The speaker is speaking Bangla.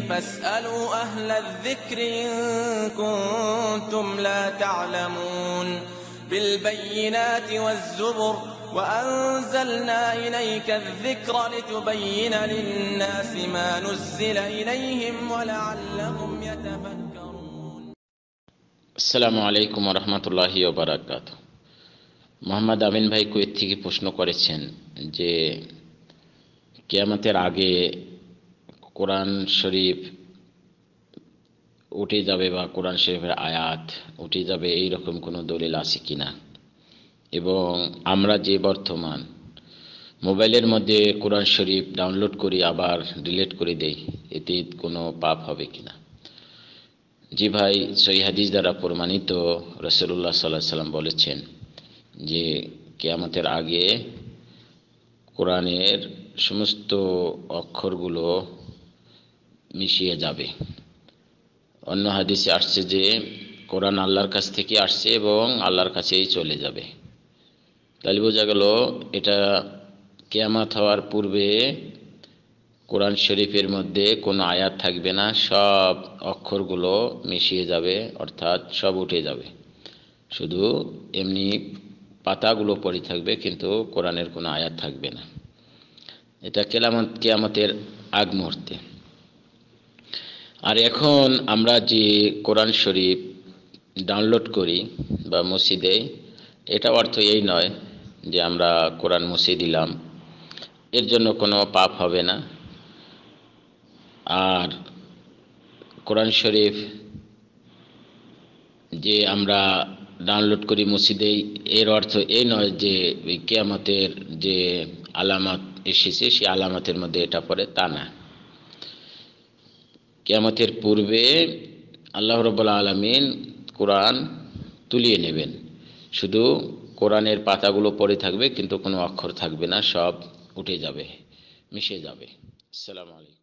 فاسألوا أهل الذكر إن كنتم لا تعلمون بالبينات والزبر وأنزلنا إليك الذكر لتبين للناس ما نزل إليهم ولعلهم يتفكرون السلام عليكم ورحمة الله وبركاته মোহাম্মদ আমিন ভাই কুয়েত থেকে প্রশ্ন করেছেন যে কেয়ামতের আগে কোরআন শরীফ উঠে যাবে বা কোরআন শরীফের আয়াত উঠে যাবে এই রকম কোনো দলিল আছে কি না এবং আমরা যে বর্তমান মোবাইলের মধ্যে কোরআন শরীফ ডাউনলোড করি আবার ডিলেট করে দেই এতে কোনো পাপ হবে কি না জি ভাই সৈহাদিস দ্বারা প্রমাণিত রসুল্লাহ সাল্লাহ সাল্লাম বলেছেন যে কেয়ামতের আগে কোরআনের সমস্ত অক্ষরগুলো মিশিয়ে যাবে অন্য হাদিসে আসছে যে কোরআন আল্লাহর কাছ থেকে আসছে এবং আল্লাহর কাছেই চলে যাবে তাহলে বোঝা গেল এটা কেয়ামাত হওয়ার পূর্বে কোরআন শরীফের মধ্যে কোনো আয়াত থাকবে না সব অক্ষরগুলো মিশিয়ে যাবে অর্থাৎ সব উঠে যাবে শুধু এমনি পাতাগুলো পড়ে থাকবে কিন্তু কোরআনের কোনো আয়াত থাকবে না এটা কেলামত কেয়ামতের আগ মুহূর্তে আর এখন আমরা যে কোরআন শরীফ ডাউনলোড করি বা মসজিদে এটা অর্থ এই নয় যে আমরা কোরআন মসজিদ দিলাম এর জন্য কোনো পাপ হবে না আর কোরআন শরীফ যে আমরা ডাউনলোড করি মসজিদে এর অর্থ এই নয় যে কেয়ামতের যে আলামত এসেছে সেই আলামতের মধ্যে এটা পড়ে তা না কেয়ামতের পূর্বে আল্লাহ রব্লা আলমিন কোরআন তুলিয়ে নেবেন শুধু কোরআনের পাতাগুলো পড়ে থাকবে কিন্তু কোনো অক্ষর থাকবে না সব উঠে যাবে মিশে যাবে আসসালামু আলাইকুম